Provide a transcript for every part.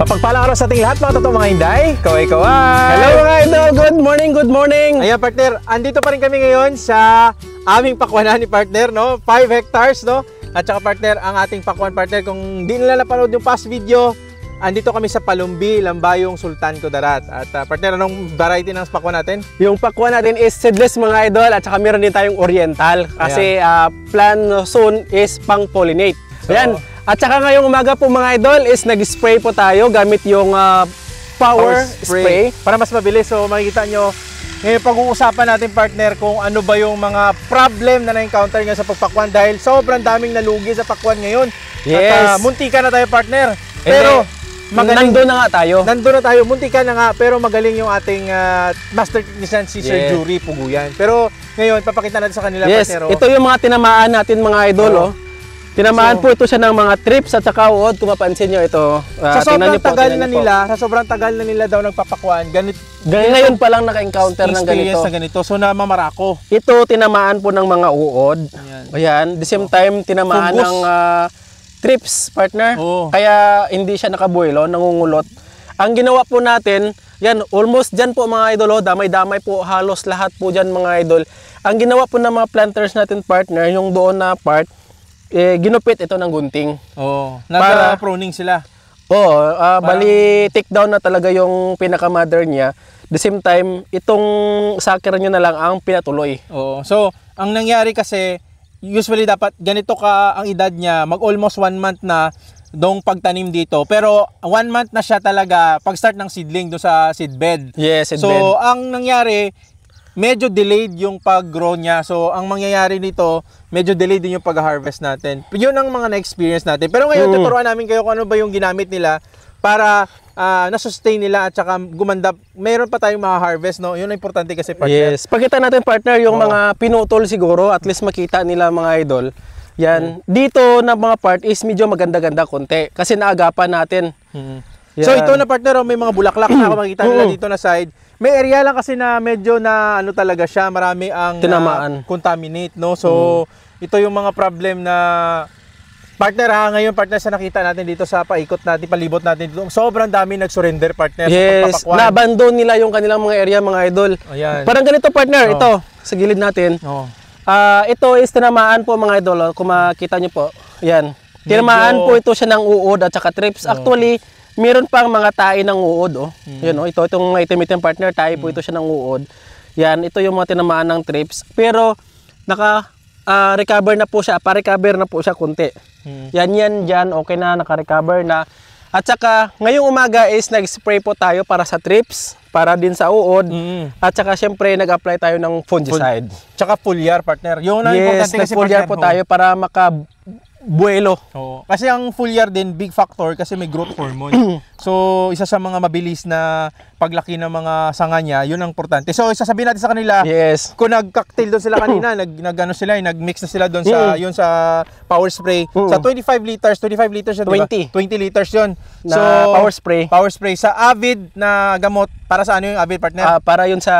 Mapagpalang araw sa ating lahat mga totoong mga hinday. Kaway kaway. Hello mga idol. Good morning, good morning. Ayan partner, andito pa rin kami ngayon sa aming pakwanan ni partner, no? 5 hectares, no? At saka partner, ang ating pakwan partner, kung di nila napanood yung past video, andito kami sa Palumbi, Lambayong, Sultan Kudarat. At uh, partner, anong variety ng pakwan natin? Yung pakwan natin is seedless mga idol at saka meron din tayong oriental kasi Ayan. uh, plan soon is pang-pollinate. So, Ayan, at saka ngayong umaga po mga idol is nag-spray po tayo gamit yung uh, power, power spray. spray. Para mas mabilis. So makikita nyo, ngayon pag-uusapan natin partner kung ano ba yung mga problem na na-encounter nga sa pagpakwan dahil sobrang daming nalugi sa pakwan ngayon. Ah, yes. At uh, muntika na tayo partner. Pero... Eh, magaling. Nandun na nga tayo. Nandun na tayo. Munti ka na nga, pero magaling yung ating uh, master technician si Sir yeah. Jury Puguyan. Pero ngayon, papakita natin sa kanila. Yes, patero. Oh. ito yung mga tinamaan natin mga idol. Oh. Oh. Tinamaan so, po ito siya ng mga trips at saka uod. Oh, kung mapansin nyo ito, uh, sa sobrang po, tagal na nila, po. sa sobrang tagal na nila daw nagpapakuan, ganit, ganito, ngayon pa lang naka-encounter ng ganito. na ganito. So, namamarako. Ito, tinamaan po ng mga uod. Ayan. Ayan. The same oh. time, tinamaan Fungus. ng uh, trips, partner. Oh. Kaya, hindi siya nakabuelo, nangungulot. Ang ginawa po natin, yan, almost dyan po mga idol, oh, damay-damay po, halos lahat po dyan mga idol. Ang ginawa po ng mga planters natin partner, yung doon na part, eh, ginupit ito ng gunting. Oo. Nag-pruning sila. Oo. Uh, Bali, take down na talaga yung pinaka-mother niya. The same time, itong sucker niya na lang ang pinatuloy. Oo. So, ang nangyari kasi, usually dapat ganito ka ang edad niya, mag almost one month na dong pagtanim dito. Pero one month na siya talaga pag-start ng seedling do sa seedbed. Yes, seedbed. So, ang nangyari, medyo delayed yung pag-grow niya. So, ang mangyayari nito, medyo delayed din yung pag-harvest natin. Yun ang mga na-experience natin. Pero ngayon, mm. tuturuan namin kayo kung ano ba yung ginamit nila para uh, na-sustain nila at saka gumanda. Meron pa tayong ma-harvest, no? Yun ang importante kasi partner. Yes. Pakita natin partner yung Oo. mga pinutol siguro, at least makita nila mga idol. Yan. Mm. Dito na mga part is medyo maganda-ganda konti kasi naagapan natin. Mm. Yan. So ito na partner, oh, may mga bulaklak na ako makita nila mm. dito na side. May area lang kasi na medyo na ano talaga siya, marami ang ah, tinamaan, uh, contaminate, no. So mm. ito yung mga problem na Partner ha, ah, ngayon partner sa nakita natin dito sa paikot natin, palibot natin dito. Sobrang dami nag-surrender partner yes, sa na-abandon nila yung kanilang mga area mga idol. Ayan. Parang ganito partner, oh. ito sa gilid natin. Oh. Uh, ito is tinamaan po mga idol, oh. kung makita nyo po. Yan. Tinamaan Medyo... po ito siya ng uod at saka trips. Oh. Actually, Meron pang mga tae ng uod, oh. Mm-hmm. Yun, oh. Ito, itong item-item partner, tae mm-hmm. po hmm. ito siya ng uod. Yan, ito yung mga tinamaan ng trips. Pero, naka, uh, recover na po siya. Pa-recover na po siya kunti. Mm-hmm. Yan, yan, dyan. Okay na, naka-recover na. At saka, ngayong umaga is nag-spray po tayo para sa trips, para din sa uod. Mm-hmm. At saka, syempre, nag-apply tayo ng fungicide. Ful- tsaka foliar, partner. Yung yes, nag-foliar po tayo para maka buelo. Oo. Kasi ang full foliar din, big factor kasi may growth hormone. so, isa sa mga mabilis na paglaki ng mga sanga niya, yun ang importante. So, sasabihin natin sa kanila, yes. kung nag-cocktail doon sila kanina, nag, nag ano sila, eh, nag-mix na sila doon sa, mm. yun sa power spray. Mm. Sa 25 liters, 25 liters yun, 20. Diba? 20 liters yun. Na so, power spray. Power spray. Sa Avid na gamot, para sa ano yung Avid partner? Uh, para yun sa...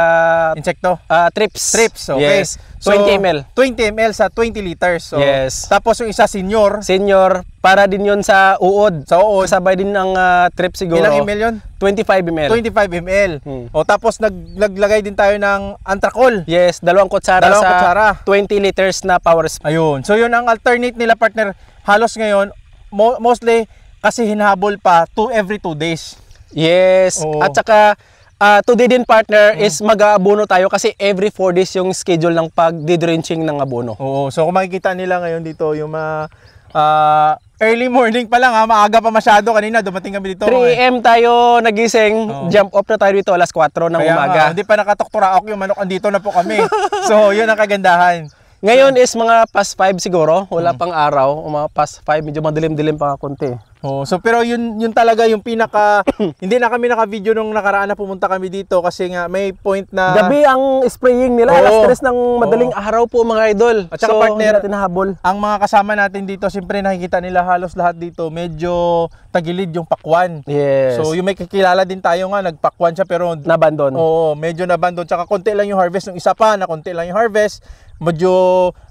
Insekto? Uh, trips. Trips, okay. Yes. So, 20 ml. 20 ml sa 20 liters. So, yes. Tapos yung isa senior. Senior. Para din yun sa uod. Sa uod. Kasabay din ng uh, trip siguro. Ilang ml yun? 25 ml. 25 ml. Hmm. O tapos nag, naglagay din tayo ng antracol. Yes, dalawang kutsara dalawang sa kutsara. 20 liters na power spray. Ayun. So yun ang alternate nila partner. Halos ngayon, mo, mostly kasi hinahabol pa to every 2 days. Yes. Oo. At saka uh, today din partner mm. is mag-aabono tayo kasi every 4 days yung schedule ng pag-drenching ng abono. Oo. So kung makikita nila ngayon dito yung mga uh, Early morning pa lang ha, maaga pa masyado kanina, dumating kami dito. 3 a.m. Eh. tayo nagising, oh. jump off na tayo dito alas 4 ng Kaya umaga. hindi pa nakatoktoraok yung manok, andito na po kami. so, yun ang kagandahan. Ngayon so, is mga past 5 siguro, wala hmm. pang araw, mga past 5, medyo madilim-dilim pa konti. Oh, so pero yun yun talaga yung pinaka hindi na kami naka-video nung nakaraan na pumunta kami dito kasi nga may point na Gabi ang spraying nila, oh, alas 3 ng madaling oh. araw po mga idol. At saka so, partner, natin nahabol. Ang mga kasama natin dito, siyempre nakikita nila halos lahat dito medyo tagilid yung pakwan. Yes. So yung may kakilala din tayo nga nagpakwan siya pero nabandon. Oo, oh, medyo nabandon. saka konti lang yung harvest ng isa pa, na konti lang yung harvest medyo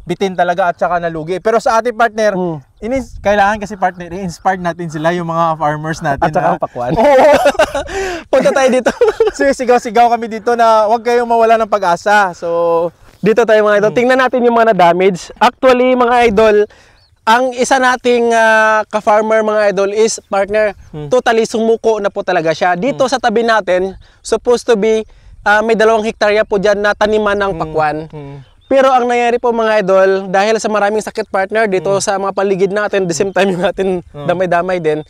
bitin talaga at saka nalugi. Pero sa ating partner, mm. inis, kailangan kasi partner, i-inspire natin sila yung mga farmers natin. At saka na, pakwan. Oo. Oh, punta tayo dito. Sisigaw-sigaw kami dito na huwag kayong mawala ng pag-asa. So, dito tayo mga idol. Mm. Tingnan natin yung mga na-damage. Actually, mga idol, ang isa nating uh, ka-farmer mga idol is partner, hmm. totally sumuko na po talaga siya. Dito hmm. sa tabi natin, supposed to be uh, may dalawang hektarya po dyan na taniman ng hmm. pakwan. Hmm. Hmm. Pero ang nangyari po mga idol, dahil sa maraming sakit partner dito mm. sa mga paligid natin, the same time yung atin mm. damay-damay din,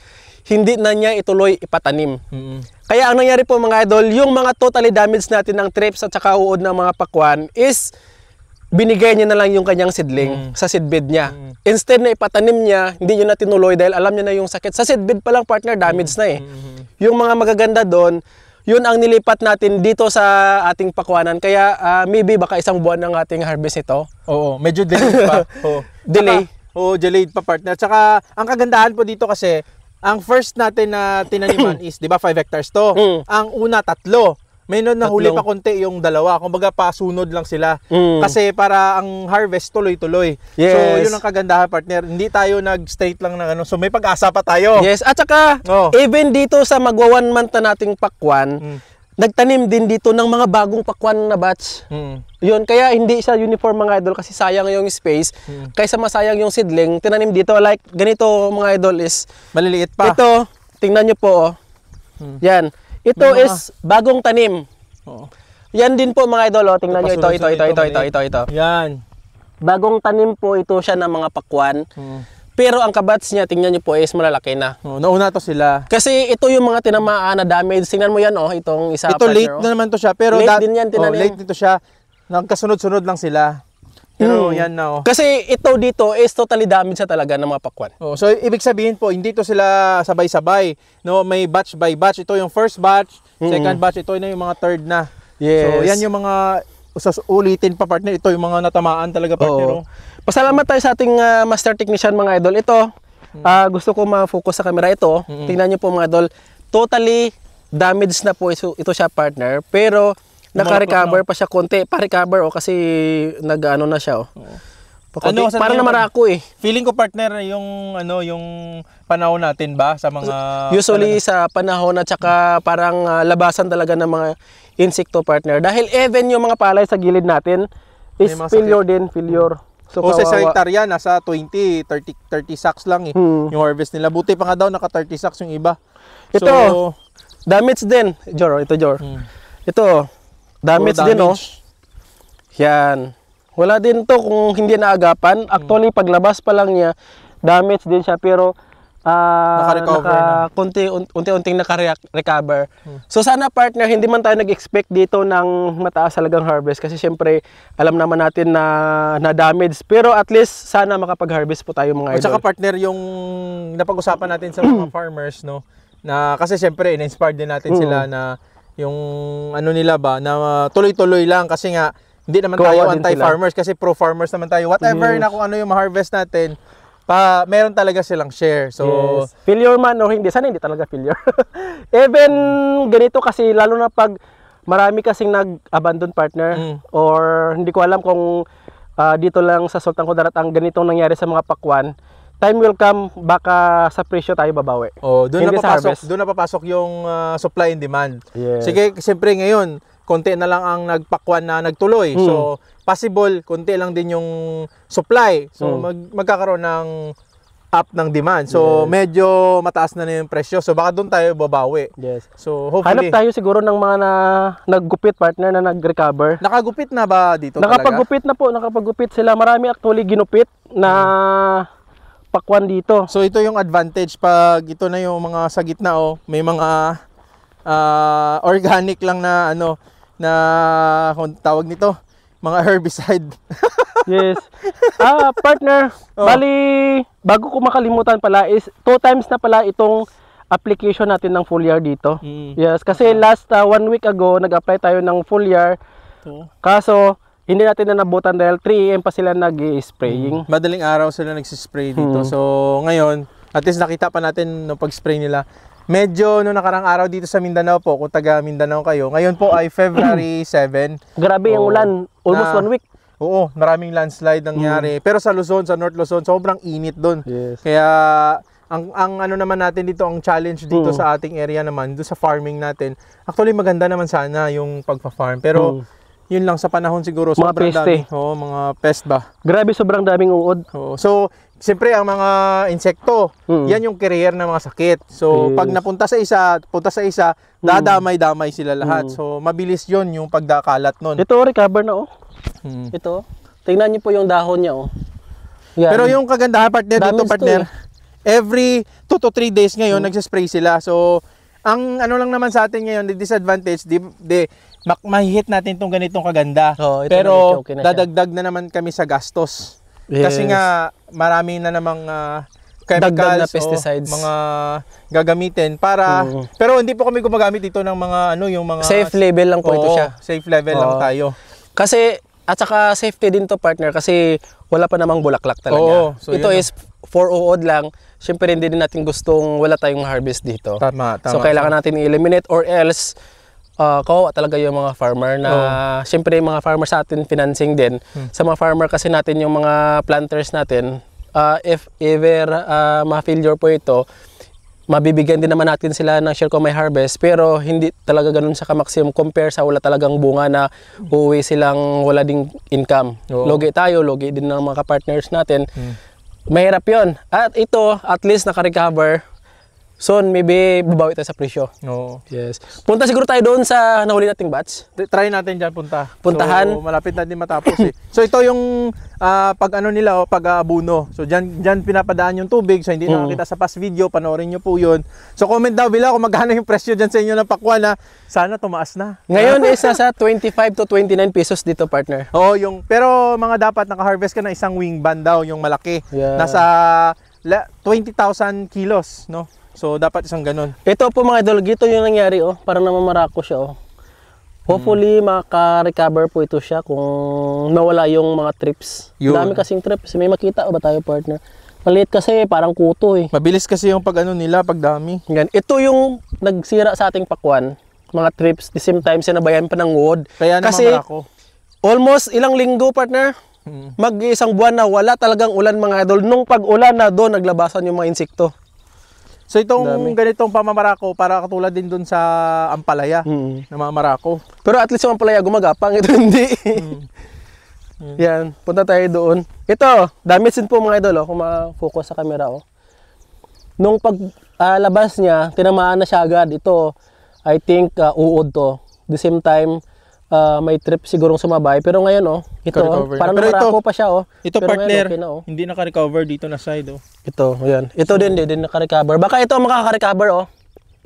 hindi na niya ituloy ipatanim. Mm-hmm. Kaya ang nangyari po mga idol, yung mga totally damaged natin ng trips at saka uod ng mga pakwan is binigay niya na lang yung kanyang seedling mm. sa seedbed niya. Mm. Instead na ipatanim niya, hindi niya na tinuloy dahil alam niya na yung sakit. Sa seedbed pa lang partner damage mm. na eh. Mm-hmm. Yung mga magaganda doon, yun ang nilipat natin dito sa ating pakuanan. Kaya uh, maybe baka isang buwan ang ating harvest nito. Oo, medyo delayed pa. Oo. Delay. oo, delayed pa partner. Tsaka ang kagandahan po dito kasi ang first natin na tinaniman is, 'di ba, 5 hectares to. Mm. Ang una tatlo may nahuli pa konti yung dalawa. Kumbaga pasunod lang sila. Mm. Kasi para ang harvest tuloy-tuloy. Yes. So yun ang kagandahan partner. Hindi tayo nag-straight lang ng ano. So may pag-asa pa tayo. Yes. At saka oh. even dito sa magwa one month na nating pakwan, mm. nagtanim din dito ng mga bagong pakwan na batch. Mm. Yun, kaya hindi siya uniform mga idol kasi sayang yung space. Mm. Kaysa masayang yung seedling, tinanim dito like ganito mga idol is maliliit pa. Ito, tingnan nyo po. Oh. Mm. Yan ito mga... is bagong tanim. Oo. Yan din po mga idol, tingnan ito, nyo ito, ito, ito, ito, ito, ito, ito. Yan. Bagong tanim po ito siya ng mga pakwan. Hmm. Pero ang kabats niya, tingnan nyo po, is malalaki na. Oh, nauna to sila. Kasi ito yung mga tinamaan na damage. Tingnan mo yan, oh, itong isa. Ito late na naman to siya. Pero late that, din yan, tinanim. Oh, late nito siya. Nagkasunod-sunod lang sila. Pero mm. yan na oh. Kasi ito dito is totally damaged sa talaga ng mga pakwan. Oh, so ibig sabihin po, hindi to sila sabay-sabay. No, may batch by batch. Ito yung first batch, mm-hmm. second batch, ito na yung mga third na. Yes. So yan yung mga usas ulitin pa partner, ito yung mga natamaan talaga partner. Oo. Oh. Pasalamat tayo sa ating uh, master technician mga idol. Ito, uh, gusto ko ma-focus sa camera ito. Mm-hmm. Tingnan niyo po mga idol, totally damaged na po ito siya partner, pero Naka-recover pa siya konti. Pa-recover o oh, kasi nag-ano na siya oh. Oo. ano, para na marako eh. Feeling ko partner yung ano yung panahon natin ba sa mga Usually talaga. sa panahon at saka parang uh, labasan talaga ng mga insecto partner dahil even yung mga palay sa gilid natin is failure din, failure. So, o kawawa. sa hektarya, nasa 20, 30, 30 sacks lang eh, hmm. yung harvest nila. Buti pa nga daw, naka 30 sacks yung iba. Ito, so, damage din. Jor, oh, ito Jor. Hmm. Ito, Damage, damage. din, oh. Yan. Wala din to kung hindi naagapan. Hmm. Actually, hmm. paglabas pa lang niya, damage din siya. Pero, uh, naka-recover naka, un, unti-unting naka-recover. Hmm. So sana partner, hindi man tayo nag-expect dito ng mataas talagang harvest kasi syempre alam naman natin na na-damage. Pero at least sana makapag-harvest po tayo mga idol. At saka partner, yung napag-usapan natin sa mga farmers, no? Na, kasi syempre, in-inspire din natin mm. sila hmm. na yung ano nila ba na tuloy-tuloy lang kasi nga hindi naman Kawa tayo anti-farmers kasi pro-farmers naman tayo. Whatever yes. Mm. na kung ano yung ma-harvest natin, pa meron talaga silang share. So yes. your man or hindi, sana hindi talaga your. Even ganito kasi lalo na pag marami kasing nag-abandon partner mm. or hindi ko alam kung uh, dito lang sa Sultan Kudarat ang ganitong nangyari sa mga pakwan time will come baka sa presyo tayo babawi. Oh, doon na papasok, doon na papasok yung uh, supply and demand. Yes. Sige, siyempre ngayon, konti na lang ang nagpakwan na nagtuloy. Hmm. So, possible konti lang din yung supply. So, hmm. mag, magkakaroon ng up ng demand. So, yes. medyo mataas na na yung presyo. So, baka doon tayo babawi. Yes. So, hopefully. Hanap tayo siguro ng mga na, naggupit partner na nag-recover. Nakagupit na ba dito Nakapagupit talaga? na po. Nakapagupit sila. Marami actually ginupit na hmm pakwan dito. So ito yung advantage pag ito na yung mga sa gitna oh, may mga uh, organic lang na ano na kung tawag nito, mga herbicide. yes. Ah, partner, oh. bali bago ko makalimutan pala is two times na pala itong application natin ng full year dito. Mm. Yes, kasi okay. last uh, one week ago nag-apply tayo ng full year. Okay. Kaso hindi natin na nabutan dahil 3 a.m. pa sila nag-spraying. Hmm. Madaling araw sila nag-spray dito. Hmm. So, ngayon, at least nakita pa natin no pag-spray nila. Medyo no nakarang araw dito sa Mindanao po, kung taga Mindanao kayo. Ngayon po ay February 7. Grabe oh, yung ulan, almost na, one week. Oo, maraming landslide hmm. nangyari. Hmm. Pero sa Luzon, sa North Luzon, sobrang init doon. Yes. Kaya ang ang ano naman natin dito, ang challenge dito hmm. sa ating area naman, doon sa farming natin. Actually maganda naman sana yung pagfa-farm, pero hmm yun lang sa panahon siguro sobrang peste. dami. Oh, mga pest ba. Grabe sobrang daming uod. Oo. So, siyempre ang mga insekto, mm. yan yung career ng mga sakit. So, yes. pag napunta sa isa, punta sa isa, mm. dadamay-damay sila lahat. Mm. So, mabilis yon yung pagdakalat nun. Ito, oh, recover na oh. Mm. Ito. Oh. Tingnan niyo po yung dahon niya oh. Yan. Pero yung kagandahan partner Damage dito partner, eh. every 2 to 3 days ngayon mm. nagsa-spray sila. So, ang ano lang naman sa atin ngayon, the disadvantage, di, di mak- mahihit natin itong ganitong kaganda. Oo, ito Pero na, okay na dadagdag na naman kami sa gastos. Yes. Kasi nga marami na namang uh, ah, chemicals Dagdag na pesticides. O, mga gagamitin para mm. pero hindi po kami gumagamit dito ng mga ano yung mga safe level lang po oo, ito siya. Safe level oo. lang tayo. Kasi at saka safety din to partner kasi wala pa namang bulaklak talaga. Oo, so ito is for uod lang. Syempre hindi din natin gustong wala tayong harvest dito. Tama, tama. So kailangan natin i-eliminate or else uh, kawawa talaga yung mga farmer na oh. siyempre yung mga farmer sa atin financing din. Hmm. Sa mga farmer kasi natin yung mga planters natin, uh, if ever uh, ah, ma-failure po ito, mabibigyan din naman natin sila ng share ko may harvest pero hindi talaga ganun sa kamaximum compare sa wala talagang bunga na uwi silang wala ding income. Oo. Logi tayo, logi din ng mga partners natin. Hmm. Mahirap 'yon. At ito, at least nakarecover soon maybe babawi tayo sa presyo. No. Yes. Punta siguro tayo doon sa nahuli nating batch. Try natin diyan punta. Puntahan. So, malapit na din matapos eh. So ito yung uh, pag ano nila oh, pag abuno. Ah, uh, so diyan diyan pinapadaan yung tubig. So hindi mm. nakakita sa past video, panoorin niyo po 'yun. So comment daw bila kung magkano yung presyo diyan sa inyo ng pakwan na sana tumaas na. Ngayon isa sa 25 to 29 pesos dito partner. Oo, yung pero mga dapat naka-harvest ka na isang wing band daw yung malaki. Yeah. Nasa 20,000 kilos, no? So dapat isang ganun. Ito po mga idol, gito yung nangyari oh, para naman marako siya oh. Hopefully hmm. maka-recover po ito siya kung nawala yung mga trips. Yun. Dami kasing trips. May makita o ba tayo partner? Maliit kasi parang kuto eh. Mabilis kasi yung pag ano nila, pag dami. Yan. Ito yung nagsira sa ating pakwan. Mga trips. The same time sinabayan pa ng wood. Kaya naman kasi, marako. Almost ilang linggo partner, hmm. mag-isang buwan na wala talagang ulan mga idol. Nung pag-ulan na doon, naglabasan yung mga insekto. So itong Dami. ganitong pamamarako para katulad din dun sa ampalaya mm. na mamarako. Pero at least yung ampalaya gumagapang, ito hindi. Mm. Mm. Yan, punta tayo doon. Ito, damage din po mga idol, oh, kung ma-focus sa camera. Oh. Nung paglabas ah, uh, niya, tinamaan na siya agad. Ito, I think uh, uod to. The same time, uh, may trip sigurong sumabay. Pero ngayon, oh, ito, oh, parang na. nakarako ito, pa siya, oh. Ito, Pero partner, ngayon, okay na, oh. hindi naka-recover dito na side, oh. Ito, ayan. Ito so, din, din, din naka-recover. Baka ito makaka-recover, oh.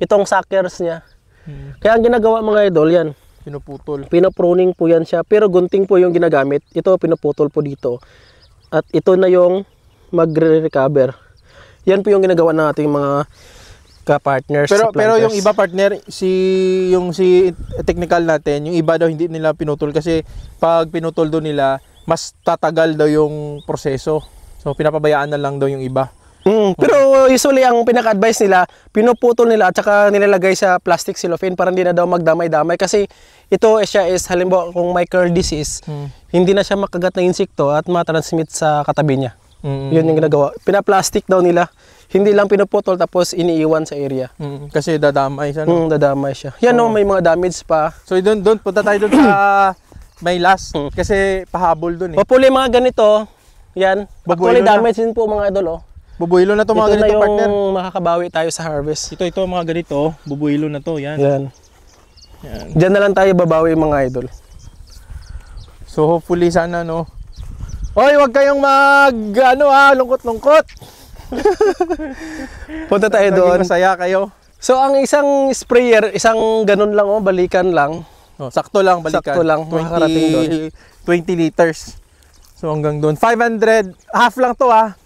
Itong suckers niya. Hmm. Kaya ang ginagawa mga idol, yan. Pinuputol. Pinopruning po yan siya. Pero gunting po yung ginagamit. Ito, pinuputol po dito. At ito na yung magre-recover. Yan po yung ginagawa nating mga ka-partners pero, sa Pero yung iba partner, si yung si technical natin, yung iba daw hindi nila pinutol kasi pag pinutol do nila, mas tatagal daw yung proseso. So pinapabayaan na lang daw yung iba. Mm, pero mm. usually ang pinaka-advise nila, pinuputol nila at saka nilalagay sa plastic cellophane para hindi na daw magdamay-damay kasi ito eh, siya is halimbawa kung may curl disease, mm. hindi na siya makagat ng insekto at matransmit sa katabi niya. Mm. Yun yung ginagawa. Pina-plastic daw nila hindi lang pinuputol tapos iniiwan sa area. Mm, kasi dadamay siya. No? Mm, dadamay siya. Yan so, no, may mga damage pa. So doon doon punta tayo doon sa may last mm. kasi pahabol doon eh. Papuli mga ganito. Yan. Bubuilo Actually damage din po mga idol oh. Bubuilo na to mga ito ganito na yung partner. makakabawi tayo sa harvest. Ito ito mga ganito, oh. bubuilo na to, yan. Yan. Yan. Diyan na lang tayo babawi mga idol. So hopefully sana no. Hoy, wag kayong mag ano ah, lungkot-lungkot. Punta tayo doon. Masaya kayo. So ang isang sprayer, isang ganun lang oh, balikan lang. Oh, sakto lang balikan. Sakto lang 20, doon. 20 liters. So hanggang doon 500 half lang to ah.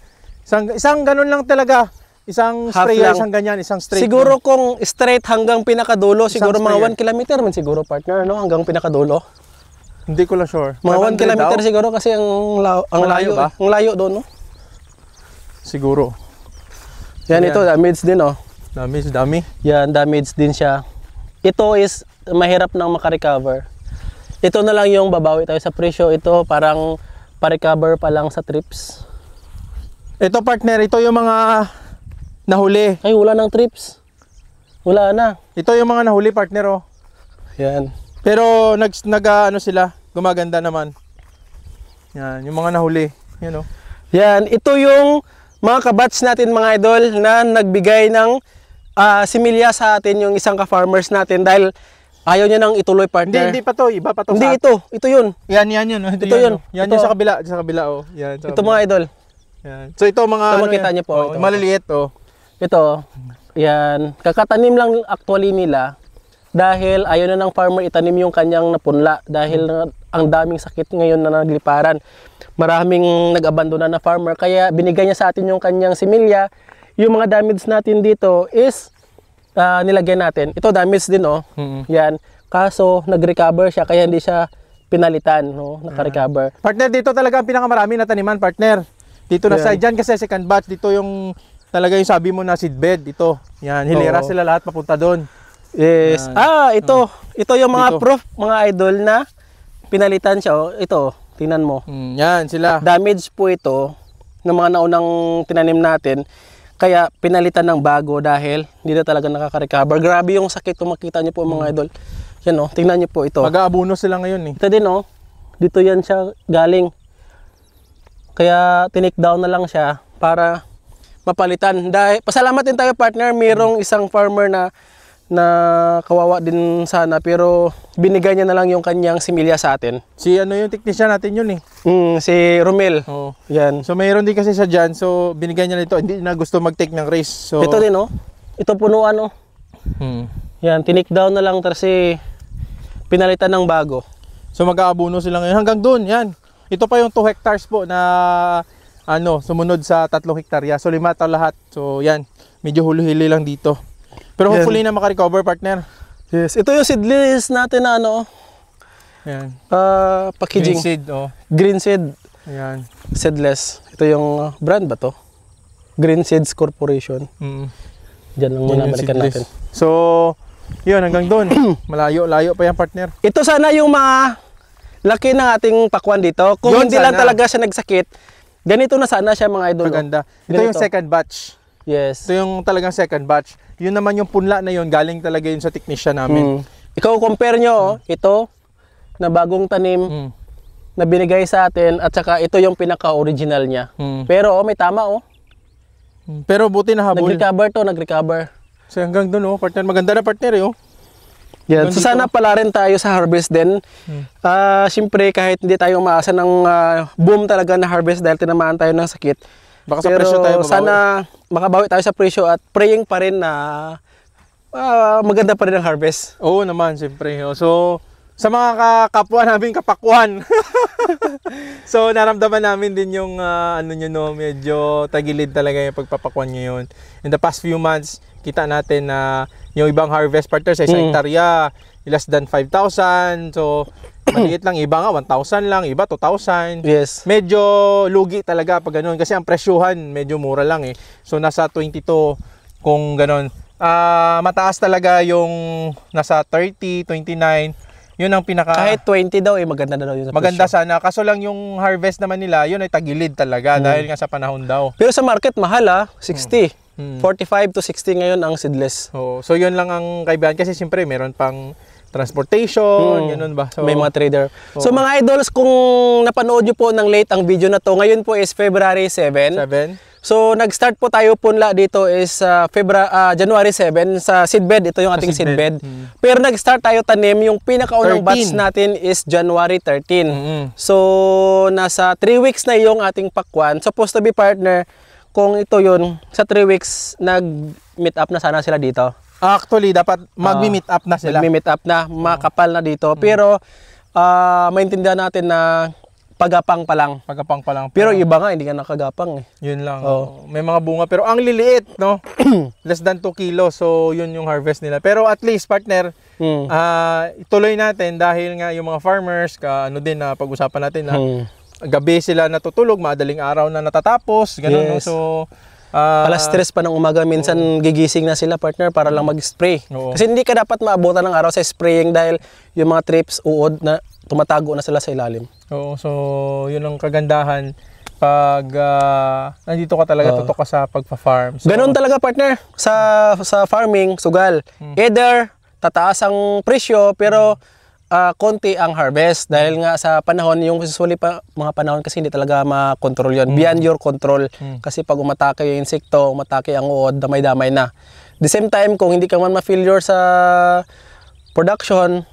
Isang isang ganun lang talaga. Isang half sprayer, lang. isang ganyan, isang straight. Siguro lang. kung straight hanggang pinakadulo, isang siguro sprayer. mga 1 kilometer man siguro partner no hanggang pinakadulo. Hindi ko lang sure. Mga 1 kilometer siguro kasi ang, la- ang layo, ba? ang layo doon no siguro. Yan, Ayan. ito, damage din, oh. Damage, dami. Yan, damage din siya. Ito is mahirap nang makarecover. Ito na lang yung babawi tayo sa presyo. Ito parang pa-recover pa lang sa trips. Ito partner, ito yung mga nahuli. Ay, wala ng trips. Wala na. Ito yung mga nahuli partner, oh. Yan. Pero nag, nag ah, ano sila, gumaganda naman. Yan, yung mga nahuli. Yan, oh. Yan, ito yung mga kabats natin mga idol na nagbigay ng uh, similya sa atin yung isang ka-farmers natin dahil ayaw niya nang ituloy partner. Hindi, hindi pa to, iba pa to. Hindi sa... ito, ito yun. Yan, yan yun. Ito, ito yun. yun. Yan ito. yung sa kabila, sa kabila oh. Yan, sa kabila. ito mga idol. Yan. So ito mga ito, ano niyo po. Oh, ito. Maliliit oh. Ito, yan. Kakatanim lang actually nila dahil ayaw na ng farmer itanim yung kanyang napunla dahil hmm ang daming sakit ngayon na nagliparan. Maraming nag-abandona na farmer kaya binigay niya sa atin yung kanyang similya. Yung mga damage natin dito is uh, nilagyan natin. Ito damage din oh. Mm-hmm. Yan. Kaso nag-recover siya kaya hindi siya pinalitan, no? Naka-recover. Yeah. Partner, dito talaga ang pinakamarami na taniman, partner. Dito na yeah. sa diyan kasi second batch dito yung talaga yung sabi mo na seedbed ito. Yan, hilera so, sila lahat papunta doon. Yes. Yan. Ah, ito. Uh, ito yung mga dito. proof, mga idol na pinalitan siya, oh. ito, oh. tingnan mo. Mm, yan, sila. Damage po ito ng mga naunang tinanim natin. Kaya pinalitan ng bago dahil hindi na talaga nakaka-recover. Grabe yung sakit kung makita niyo po mga hmm. idol. Yan oh, tingnan niyo po ito. Mag-aabuno sila ngayon eh. Ito din oh. Dito yan siya galing. Kaya tinake na lang siya para mapalitan. Dahil pasalamatin tayo partner, mayroong isang farmer na na kawawa din sana pero binigay niya na lang yung kanyang similya sa atin. Si ano yung technician natin yun eh. Mm, si Romel. Oh. Yan. So mayroon din kasi sa dyan so binigay niya nito hindi na gusto mag-take ng race. So Ito din oh. Ito punuan oh. Hmm. Yan, tinik down na lang kasi pinalitan ng bago. So mag-aabuno sila ngayon hanggang doon. Yan. Ito pa yung 2 hectares po na ano, sumunod sa 3 hektarya. So lima lahat. So yan, medyo huluhili lang dito. Pero hopefully Yan. na makarecover partner. Yes, ito yung seedless natin na ano. Oh. Ayan. Uh, packaging. Green seed, oh. Green seed. Ayan. Seedless. Ito yung brand ba to? Green Seeds Corporation. Mm. -hmm. Diyan lang muna balikan natin. So, yun hanggang doon. Malayo, layo pa yan partner. Ito sana yung mga laki ng ating pakwan dito. Kung yun hindi sana. lang talaga siya nagsakit, ganito na sana siya mga idol. Oh. Maganda. Ito ganito. yung second batch. Yes. Ito yung talagang second batch. Yun naman yung punla na yun, galing talaga yun sa technician namin. Mm. Ikaw, compare nyo, mm. ito, na bagong tanim, mm. na binigay sa atin, at saka ito yung pinaka-original niya. Mm. Pero, oh, may tama, oh. Hmm. Pero buti na habol. Nag-recover to, nag-recover. So, hanggang dun, oh, partner. Maganda na partner, eh, oh. Yan. So sana pala rin tayo sa harvest din. Hmm. Uh, kahit hindi tayo umaasa ng uh, boom talaga na harvest dahil tinamaan tayo ng sakit, Baka Pero sa presyo tayo mabawi. sana makabawi tayo sa presyo at praying pa rin na uh, maganda pa rin ang harvest. Oo naman, siyempre. Oh, so, sa mga kapwa namin kapakuan. so naramdaman namin din yung uh, ano nyo no, medyo tagilid talaga yung pagpapakuan nyo yun. In the past few months, kita natin na uh, yung ibang harvest partners sa isang mm. less than 5,000. So Maliit lang, iba nga 1,000 lang, iba 2,000. Yes. Medyo lugi talaga pag ganun kasi ang presyuhan medyo mura lang eh. So nasa 22 kung ganun. Ah, uh, mataas talaga yung nasa 30, 29. Yun ang pinaka Kahit 20 daw eh maganda na daw yun Maganda presyo. sana kaso lang yung harvest naman nila yun ay tagilid talaga hmm. dahil nga sa panahon daw. Pero sa market mahal ah, 60. Hmm. 45 hmm. to 60 ngayon ang seedless. Oo. So yun lang ang kaibahan kasi siyempre meron pang transportation, mm. ganun ba? So, May mga trader. Oh. So mga idols, kung napanood nyo po ng late ang video na to, ngayon po is February 7. 7. So nag-start po tayo punla dito is uh, ah, February uh, ah, January 7 sa seedbed. Ito yung ating seedbed. seedbed. Mm. Pero nag-start tayo tanim yung pinakaunang 13. batch natin is January 13. Mm-hmm. So nasa 3 weeks na yung ating pakwan. Supposed to be partner kung ito yun sa 3 weeks nag-meet up na sana sila dito. Actually, dapat mag-meet ah, up na sila. Mag-meet up na, makapal na dito. Mm. Pero, uh, maintindihan natin na pagapang pa lang. Pagapang pa lang. pero iba nga, hindi ka nakagapang eh. Yun lang. Oh. May mga bunga. Pero ang liliit, no? Less than 2 kilos. So, yun yung harvest nila. Pero at least, partner, mm. uh, ituloy natin dahil nga yung mga farmers, ka, ano din na uh, pag-usapan natin na mm. gabi sila natutulog, madaling araw na natatapos. Ganun, yes. no? So, Uh, Alas stress pa ng umaga, minsan oo. gigising na sila partner para lang mm. mag-spray. Kasi hindi ka dapat maabutan ng araw sa spraying dahil yung mga trips, uod na tumatago na sila sa ilalim. Oo, so yun ang kagandahan pag uh, nandito ka talaga uh, ah. totoo ka sa pagpa-farm. So, ganun talaga partner sa sa farming, sugal. Hmm. Either tataas ang presyo pero hmm uh, konti ang harvest dahil nga sa panahon yung usually pa mga panahon kasi hindi talaga makontrol yon mm. beyond your control mm. kasi pag umatake yung insekto umatake ang uod damay-damay na the same time kung hindi ka man ma-failure sa production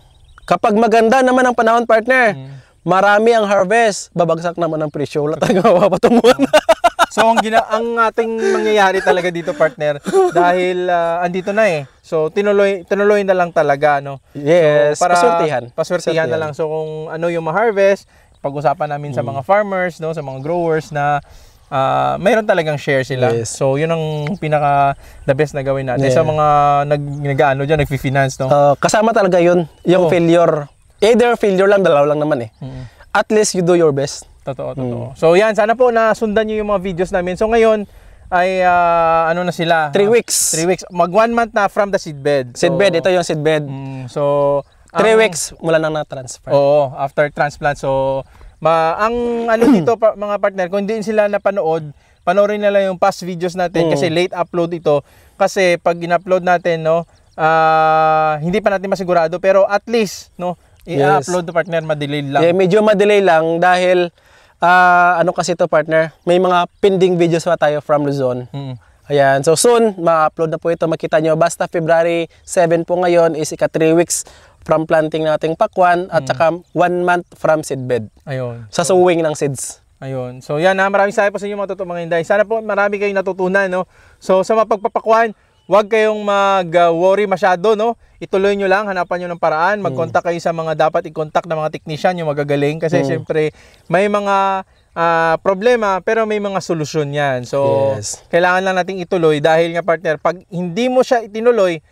kapag maganda naman ang panahon partner mm marami ang harvest, babagsak naman ang presyo. Wala talaga mapapatunguhan. so ang gina ang ating mangyayari talaga dito partner dahil uh, andito na eh. So tinuloy tinuloy na lang talaga no. Yes, so, para paswertihan. Paswertihan na lang. So kung ano yung ma-harvest, pag-usapan namin sa mm. mga farmers no, sa mga growers na uh, mayroon talagang share sila. Yes. So, yun ang pinaka the best na gawin natin yeah. sa mga nag nagaano diyan, nagfi-finance, no? Uh, kasama talaga yun, yung oh. failure either failure lang, dalaw lang naman eh. Mm-hmm. At least you do your best. Totoo, mm. totoo. Mm. So yan, sana po na sundan niyo yung mga videos namin. So ngayon, ay uh, ano na sila? 3 ah, weeks. 3 weeks. Mag 1 month na from the seedbed. So, seedbed, ito yung seedbed. Mm, so, 3 um, weeks mula nang na-transfer. Oo, after transplant. So, ma ang ano dito pa, mga partner, kung hindi sila napanood, panoorin nila yung past videos natin mm. kasi late upload ito. Kasi pag in-upload natin, no, uh, hindi pa natin masigurado pero at least, no, i-upload yes. partner, madelay lang. Yeah, medyo madelay lang dahil uh, ano kasi to partner, may mga pending videos pa tayo from Luzon. Mm. Ayan, so soon, ma-upload na po ito. Makita nyo, basta February 7 po ngayon is ika 3 weeks from planting nating pakwan at mm. saka 1 month from seedbed. Ayun. Sa so, sowing ng seeds. Ayun. So yan ha, ah, maraming salamat po sa inyo mga totoo mga hinday. Sana po marami kayong natutunan. No? So sa mapagpapakwan, Huwag kayong mag-worry masyado, no? Ituloy nyo lang, hanapan nyo ng paraan. Hmm. Mag-contact kayo sa mga dapat i-contact na mga technician, yung magagaling. Kasi mm. siyempre, may mga uh, problema, pero may mga solusyon yan. So, yes. kailangan lang nating ituloy dahil nga partner, pag hindi mo siya itinuloy,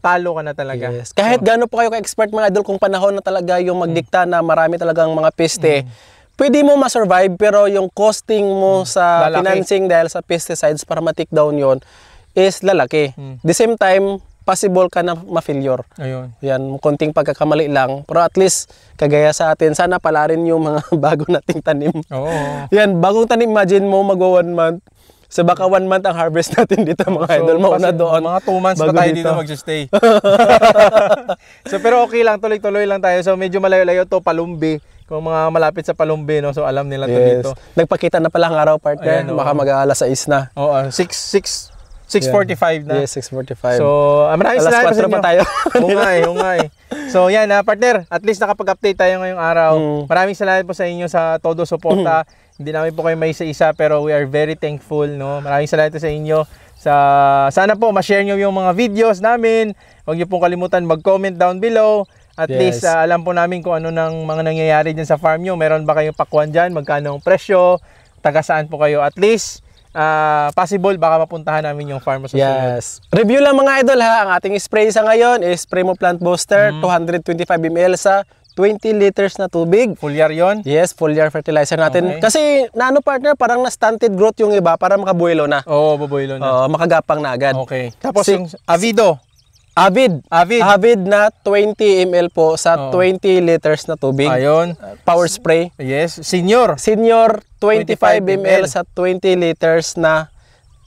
talo ka na talaga. Yes. Kahit so, gano'n po kayo ka-expert mga idol, kung panahon na talaga yung magdikta mm. na marami talagang mga peste, mm pwede mo ma-survive pero yung costing mo hmm. sa Lalaki. financing dahil sa pesticides para matik down yon is lalaki. Mm. The same time, possible ka na ma-failure. Ayun. Yan, konting pagkakamali lang. Pero at least, kagaya sa atin, sana pala rin yung mga bago nating tanim. Oo. Yan, bagong tanim, imagine mo, mag one month. So baka one month ang harvest natin dito mga so, idol. Mauna doon. Mga two months pa tayo dito, dito magsistay. so pero okay lang, tuloy-tuloy lang tayo. So medyo malayo-layo to, palumbi. Kung mga malapit sa palumbi, no? so alam nila yes. to dito. Nagpakita na pala ang araw, partner. Ayan, Baka mag-aalas 6 na. Oo, 6, ah, 6 6.45 na. Yes, 6.45. So, ah, maraming Alas salamat sa 4 pa inyo. tayo. Oo nga So, yan ah, partner, at least nakapag-update tayo ngayong araw. Mm. Maraming salamat po sa inyo sa todo suporta. Mm. Hindi namin po kayo may isa-isa pero we are very thankful, no. Maraming salamat sa inyo. Sa sana po ma-share niyo yung mga videos namin. Huwag niyo pong kalimutan mag-comment down below. At Yes. least ah, alam po namin kung ano nang mga nangyayari din sa farm nyo. Meron ba kayong pakuan dyan? Magkano ang presyo? Taga saan po kayo? At least uh, possible baka mapuntahan namin yung farm sa Yes. Review lang mga idol ha. Ang ating spray sa ngayon is Primo Plant Booster mm. 225 ml sa 20 liters na tubig. Foliar yon. Yes, foliar fertilizer natin. Okay. Kasi nano partner, parang na-stunted growth yung iba para makabuelo na. Oo, oh, babuelo na. Oo, uh, makagapang na agad. Okay. Tapos si, yung Avido. Avid. Avid. Avid na 20 ml po sa oh. 20 liters na tubig. Ayun. Power spray. Yes. Senior. Senior 25, 25 ml sa 20 liters na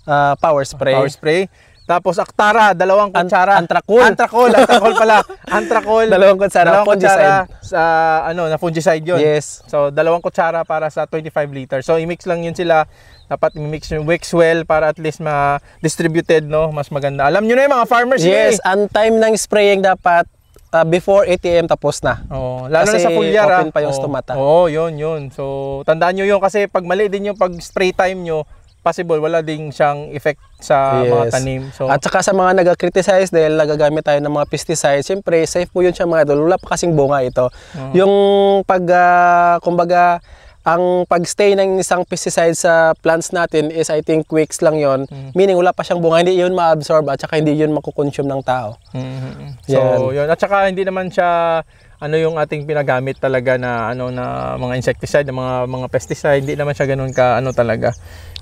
uh, power spray. Power spray. Tapos aktara, dalawang kutsara. antracol. Antracol, antracol pala. Antracol. dalawang kutsara, dalawang Kutsara sa ano, na fungicide 'yon. Yes. So, dalawang kutsara para sa 25 liters. So, i-mix lang 'yun sila dapat mix yung wax well para at least ma-distributed no mas maganda alam niyo na yung mga farmers eh. yes eh. ang time ng spraying dapat uh, before 8 am tapos na oh lalo kasi na sa pulyar ah. open pa yung oh, stomata oh yun yun so tandaan niyo yun kasi pag mali din yung pag spray time niyo possible wala ding siyang effect sa yes. mga tanim. So At saka sa mga nag-criticize dahil nagagamit tayo ng mga pesticides, syempre safe po 'yun sa mga idol. Wala pa kasing bunga ito. Uh-huh. Yung pag uh, kumbaga ang pagstay ng isang pesticide sa plants natin is I think weeks lang yon mm. Mm-hmm. meaning wala pa siyang bunga hindi yun maabsorb at saka hindi yun makukonsume ng tao mm-hmm. so yun at saka hindi naman siya ano yung ating pinagamit talaga na ano na mga insecticide na mga mga pesticide hindi naman siya ganoon ka ano talaga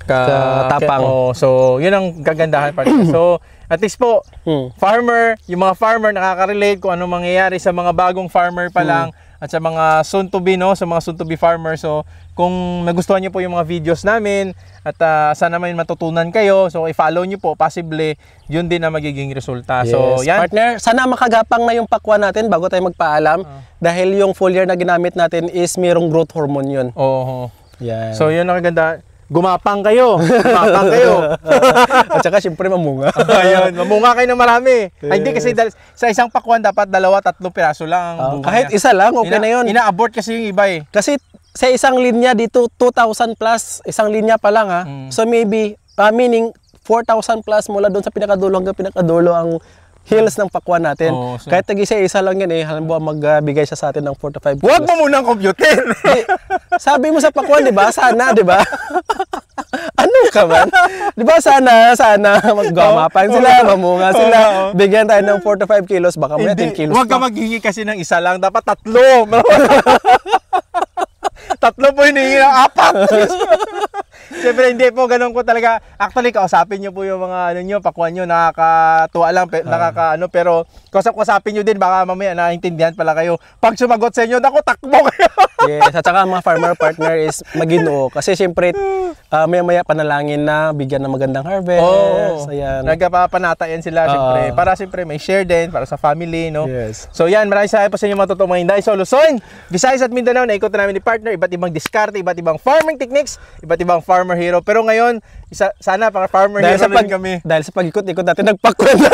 ka sa tapang. Oh, so, yun ang kagandahan pa So, at least po, hmm. farmer, yung mga farmer nakaka-relate kung ano mangyayari sa mga bagong farmer pa hmm. lang. Hmm at sa mga soon to be no, sa mga soon to be farmer. So kung nagustuhan niyo po yung mga videos namin at uh, sana may matutunan kayo, so i-follow niyo po possibly yun din na magiging resulta. Yes. So yan. Partner, sana makagapang na yung pakwa natin bago tayo magpaalam uh. dahil yung foliar na ginamit natin is merong growth hormone yun. Oo. Oh, oh. Yan. So yun ang ganda gumapang kayo. Gumapang kayo. At saka syempre mamunga. Ayun, mamunga kayo ng marami. Ay, hindi kasi dal- sa isang pakuan dapat dalawa, tatlo piraso lang. ang ah, kahit niya. isa lang, okay Ina- na yun. Ina-abort kasi yung iba eh. Kasi sa isang linya dito, 2,000 plus, isang linya pa lang ha. Mm. So maybe, ah, meaning, 4,000 plus mula doon sa pinakadulo hanggang pinakadulo ang heels ng pakwan natin. Oh, so, Kahit tagi isa isa lang yan eh. Halimbawa magbigay siya sa atin ng 4 to 5 kilos. Huwag mo munang computer! eh, sabi mo sa pakwan, di ba? Sana, di ba? ano ka man? Di ba sana, sana, maggamapan oh, sila, oh, mamunga sila, oh, bigyan tayo ng 4 to 5 kilos, baka mo 10 kilos Huwag ka maghingi kasi ng isa lang, dapat tatlo. tatlo po hinihingi ng apat. Siyempre hindi po, ganun ko talaga. Actually, kausapin niyo po yung mga ano niyo, pakuan niyo nakakatuwa lang, pe, ah. nakaka ano, pero kausap-kausapin niyo din, baka mamaya naintindihan pala kayo. Pag sumagot sa inyo, naku, takbo kayo. yes, at saka mga farmer partner is maginoo. Kasi siyempre, uh, maya-maya panalangin na, bigyan ng magandang harvest. oh, ayan. nagpapanatayan sila, uh, siyempre. Para siyempre may share din, para sa family, no? Yes. So yan, maraming salamat po sa inyo mga totoong mga hinday. So Luzon, at Mindanao, naikot na namin ni partner, iba't ibang diskarte, iba't ibang farming techniques, iba't ibang farm farmer hero. Pero ngayon, isa, sana para farmer dahil hero sa pag, rin kami. Dahil sa pag-ikot-ikot natin, nagpakwan.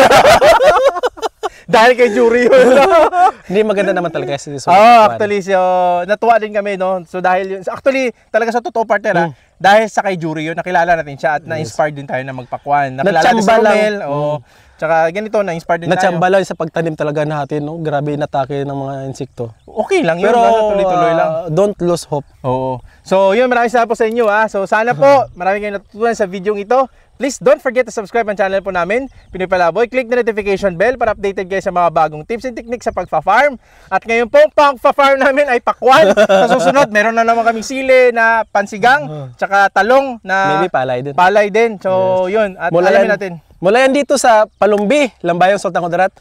dahil kay jury yun. Hindi maganda naman talaga si Sonic. Oh, actually, so, natuwa din kami, no? So, dahil yun, actually, talaga sa totoo partner, mm. ha? Dahil sa kay jury yun, nakilala natin siya at yes. na-inspired din tayo na magpakwan. Nakilala natin si Romel. Mm. Oh, Tsaka ganito, na-inspired din Natsambalay tayo. sa pagtanim talaga natin, no? Grabe inatake ng mga insekto. Okay lang yun, Pero, tuloy-tuloy lang. Uh, don't lose hope. Oo. So, yun, maraming salamat po sa inyo, ha? Ah. So, sana po, marami kayong natutunan sa video ito. Please don't forget to subscribe ang channel po namin, Pinoy Palaboy. Click the notification bell para updated kayo sa mga bagong tips and techniques sa pagfa-farm. At ngayon po, pang-farm namin ay pakwan. sa susunod, meron na naman kami sili na pansigang, uh-huh. tsaka talong na Maybe palay din. Palay din. So, yes. yun. At Mula alamin natin. Mula yan dito sa Palumbi, Lambayong Sultan Kudarat.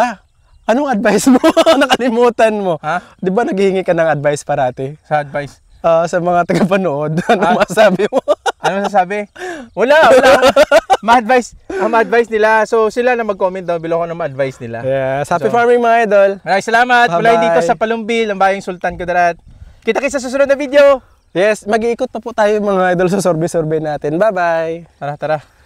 Ah, anong advice mo? Nakalimutan mo. Ha? Di ba naghihingi ka ng advice parati? Sa advice? Uh, sa mga tagapanood, ano ah, masabi mo? ano masasabi? Wala, wala. ma-advise, ang ma-advise nila. So sila na mag-comment daw, below ko ano ma-advise nila. Yes, happy so, farming mga idol. Maraming salamat. Bye-bye. Mula dito sa Palumbi, Lambayong Sultan Kudarat. Kita kita sa susunod na video. Yes, mag-iikot pa po tayo mga idol sa survey-survey natin. Bye-bye. Tara, tara.